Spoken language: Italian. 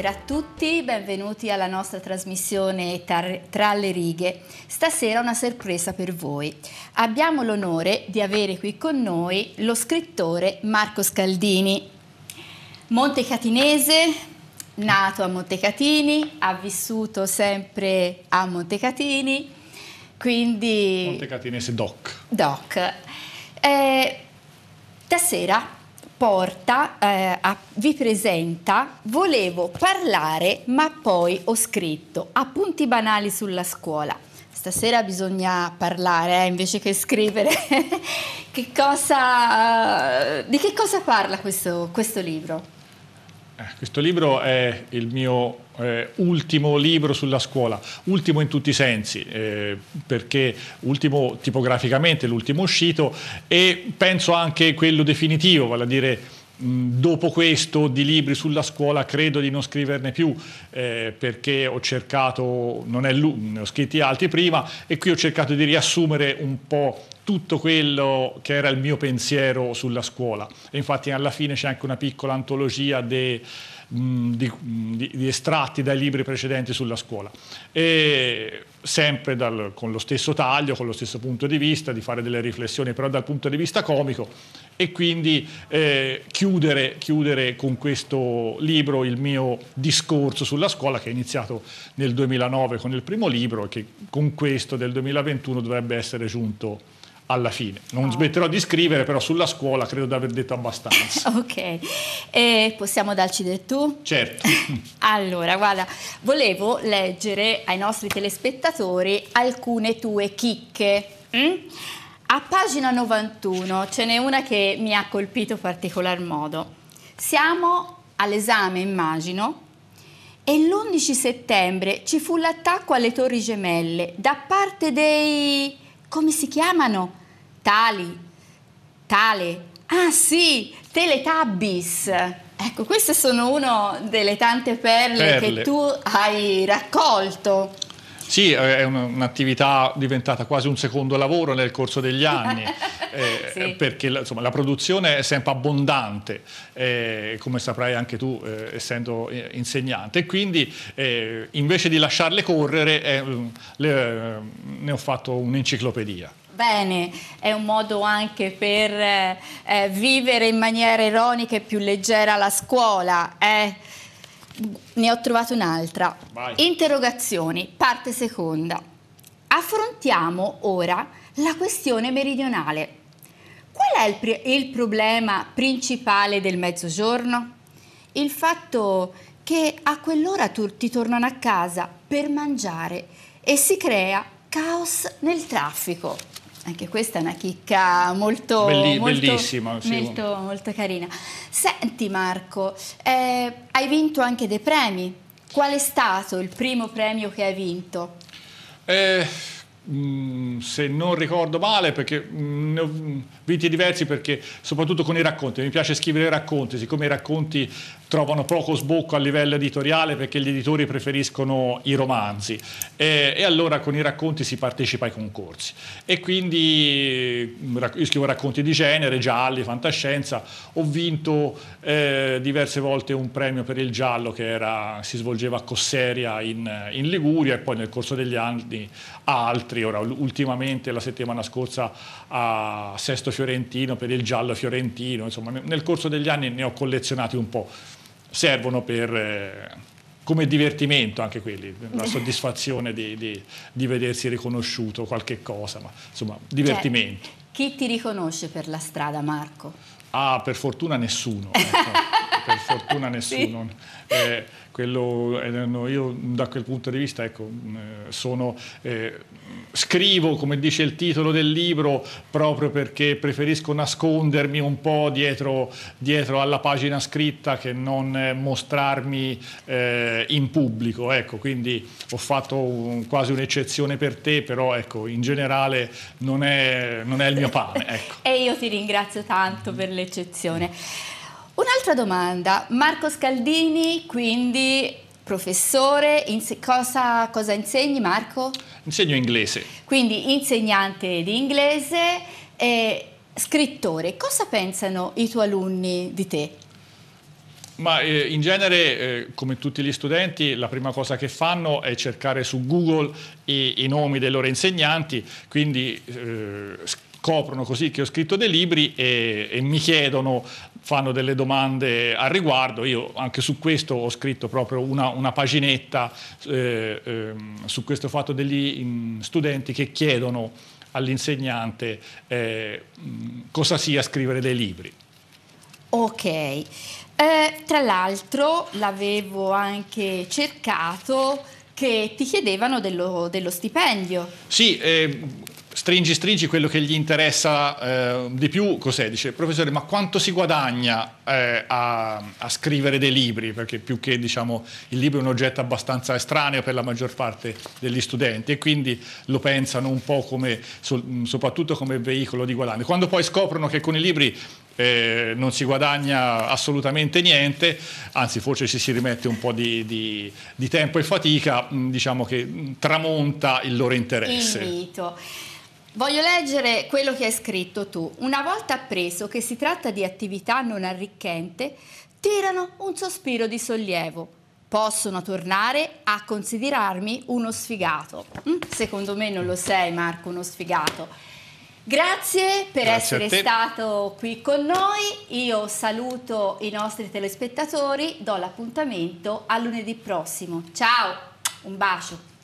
Buonasera a tutti, benvenuti alla nostra trasmissione Tra le righe. Stasera una sorpresa per voi. Abbiamo l'onore di avere qui con noi lo scrittore Marco Scaldini, montecatinese, nato a Montecatini, ha vissuto sempre a Montecatini, quindi... Montecatinese doc. Doc. Eh, stasera porta, eh, a, vi presenta Volevo parlare ma poi ho scritto Appunti banali sulla scuola. Stasera bisogna parlare eh, invece che scrivere. che cosa, uh, di che cosa parla questo, questo libro? Eh, questo libro è il mio eh, ultimo libro sulla scuola, ultimo in tutti i sensi, eh, perché ultimo tipograficamente, l'ultimo uscito e penso anche quello definitivo, vale a dire mh, dopo questo di libri sulla scuola credo di non scriverne più eh, perché ho cercato, non è lui, ne ho scritti altri prima e qui ho cercato di riassumere un po' tutto quello che era il mio pensiero sulla scuola. E infatti alla fine c'è anche una piccola antologia de, di, di, di, estratti dai libri precedenti sulla scuola. E sempre dal, con lo stesso taglio, con lo stesso punto di vista, di fare delle riflessioni però dal punto di vista comico e quindi eh, chiudere, chiudere con questo libro il mio discorso sulla scuola che è iniziato nel 2009 con il primo libro e che con questo del 2021 dovrebbe essere giunto alla fine. Non oh. smetterò di scrivere, però sulla scuola credo di aver detto abbastanza. ok, e eh, possiamo darci del tu? Certo. allora, guarda, volevo leggere ai nostri telespettatori alcune tue chicche. Mm? A pagina 91 ce n'è una che mi ha colpito in particolar modo. Siamo all'esame, immagino, e l'11 settembre ci fu l'attacco alle Torri Gemelle da parte dei come si chiamano? tali, tale, ah sì, Teletabis. Ecco, queste sono una delle tante perle, perle. che tu hai raccolto. Sì, è un'attività diventata quasi un secondo lavoro nel corso degli anni, eh, sì. perché insomma, la produzione è sempre abbondante, eh, come saprai anche tu eh, essendo eh, insegnante, quindi eh, invece di lasciarle correre eh, le, ne ho fatto un'enciclopedia bene, è un modo anche per eh, eh, vivere in maniera ironica e più leggera la scuola. Eh. Ne ho trovato un'altra. Vai. Interrogazioni, parte seconda. Affrontiamo ora la questione meridionale. Qual è il, pr il problema principale del mezzogiorno? Il fatto che a quell'ora tutti tornano a casa per mangiare e si crea caos nel traffico. Anche questa è una chicca molto, Belli, molto bellissima, sì. molto, molto, carina. Senti Marco, eh, hai vinto anche dei premi. Qual è stato il primo premio che hai vinto? Eh, mm, se non ricordo male, perché mm, ne ho vinti diversi, perché soprattutto con i racconti, mi piace scrivere racconti, siccome i racconti trovano poco sbocco a livello editoriale perché gli editori preferiscono i romanzi e, e allora con i racconti si partecipa ai concorsi e quindi mm, io scrivo racconti di genere, gialli, fantascienza, ho vinto eh, diverse volte un premio per il giallo che era, si svolgeva a Cosseria in, in, Liguria e poi nel corso degli anni a altri, ora ultimamente la settimana scorsa a Sesto Fiorentino per il giallo fiorentino, insomma nel corso degli anni ne ho collezionati un po' servono per, eh, come divertimento anche quelli, la soddisfazione di, di, di vedersi riconosciuto qualche cosa, ma insomma cioè, divertimento. Cioè, chi ti riconosce per la strada Marco? Ah, per fortuna nessuno. Ecco per fortuna nessuno. Sì. Eh, quello, eh, io da quel punto di vista ecco, mm, eh, sono, eh, scrivo, come dice il titolo del libro, proprio perché preferisco nascondermi un po' dietro, dietro alla pagina scritta che non eh, mostrarmi eh, in pubblico. Ecco, quindi ho fatto un, quasi un'eccezione per te, però ecco, in generale non è, non è il mio pane. Ecco. e io ti ringrazio tanto per l'eccezione. Un'altra domanda, Marco Scaldini, quindi professore, inse cosa, cosa insegni Marco? Insegno inglese. Quindi insegnante di inglese e scrittore, cosa pensano i tuoi alunni di te? Ma eh, in genere, eh, come tutti gli studenti, la prima cosa che fanno è cercare su Google i, i nomi dei loro insegnanti, quindi eh, scoprono così che ho scritto dei libri e, e, mi chiedono, fanno delle domande al riguardo. Io anche su questo ho scritto proprio una, una paginetta eh, eh, su questo fatto degli in, mm, studenti che chiedono all'insegnante eh, mm, cosa sia scrivere dei libri. Ok, eh, tra l'altro l'avevo anche cercato che ti chiedevano dello, dello stipendio. Sì, eh, stringi stringi quello che gli interessa eh, di più, cos'è? Dice, professore, ma quanto si guadagna eh, a, a, scrivere dei libri? Perché più che diciamo, il libro è un oggetto abbastanza estraneo per la maggior parte degli studenti e quindi lo pensano un po' come, soprattutto come veicolo di guadagno. Quando poi scoprono che con i libri eh, non si guadagna assolutamente niente, anzi forse ci si rimette un po' di, di, di tempo e fatica, mm, diciamo che mm, tramonta il loro interesse. Invito. Voglio leggere quello che hai scritto tu. Una volta appreso che si tratta di attività non arricchente, tirano un sospiro di sollievo. Possono tornare a considerarmi uno sfigato. Mm? Secondo me non lo sei, Marco, uno sfigato. Grazie per Grazie essere stato qui con noi. Io saluto i nostri telespettatori, do l'appuntamento a lunedì prossimo. Ciao, un bacio.